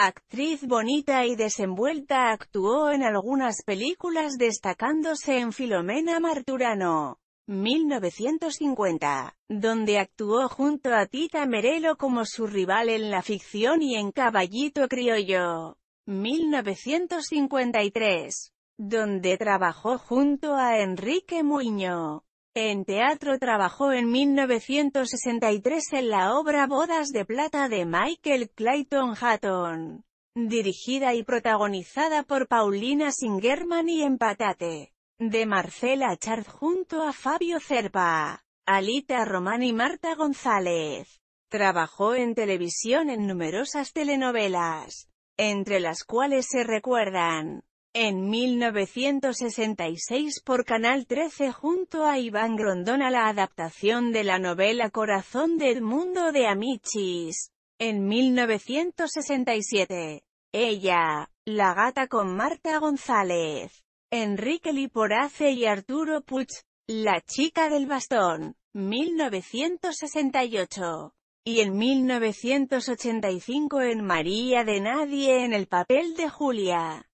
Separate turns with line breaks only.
Actriz bonita y desenvuelta actuó en algunas películas destacándose en Filomena Marturano, 1950, donde actuó junto a Tita Merelo como su rival en la ficción y en Caballito Criollo, 1953, donde trabajó junto a Enrique Muñoz. En teatro trabajó en 1963 en la obra Bodas de Plata de Michael Clayton Hatton, dirigida y protagonizada por Paulina Singerman y Empatate, de Marcela Chart junto a Fabio Cerpa, Alita Román y Marta González. Trabajó en televisión en numerosas telenovelas, entre las cuales se recuerdan en 1966 por Canal 13 junto a Iván Grondona la adaptación de la novela Corazón del Mundo de Amichis. En 1967, ella, La gata con Marta González, Enrique Liporace y Arturo Puig, La chica del bastón, 1968 y en 1985 en María de Nadie en el papel de Julia.